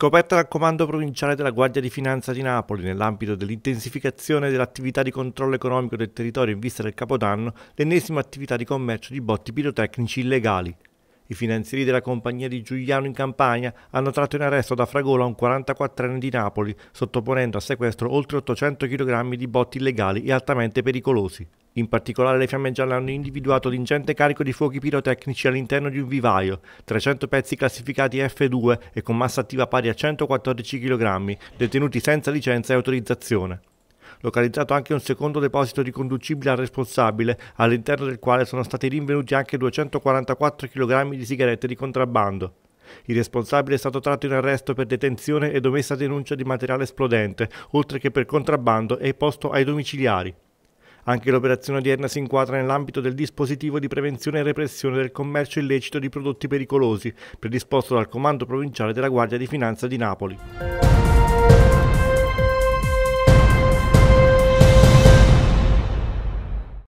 Scoperta dal Comando Provinciale della Guardia di Finanza di Napoli nell'ambito dell'intensificazione dell'attività di controllo economico del territorio in vista del Capodanno, l'ennesima attività di commercio di botti pirotecnici illegali. I finanzieri della compagnia di Giuliano in Campania hanno tratto in arresto da Fragola un 44enne di Napoli, sottoponendo a sequestro oltre 800 kg di botti illegali e altamente pericolosi. In particolare le fiamme gialle hanno individuato l'ingente carico di fuochi pirotecnici all'interno di un vivaio, 300 pezzi classificati F2 e con massa attiva pari a 114 kg, detenuti senza licenza e autorizzazione. Localizzato anche un secondo deposito riconducibile al responsabile, all'interno del quale sono stati rinvenuti anche 244 kg di sigarette di contrabbando. Il responsabile è stato tratto in arresto per detenzione ed omessa denuncia di materiale esplodente, oltre che per contrabbando e posto ai domiciliari. Anche l'operazione odierna si inquadra nell'ambito del dispositivo di prevenzione e repressione del commercio illecito di prodotti pericolosi, predisposto dal Comando Provinciale della Guardia di Finanza di Napoli.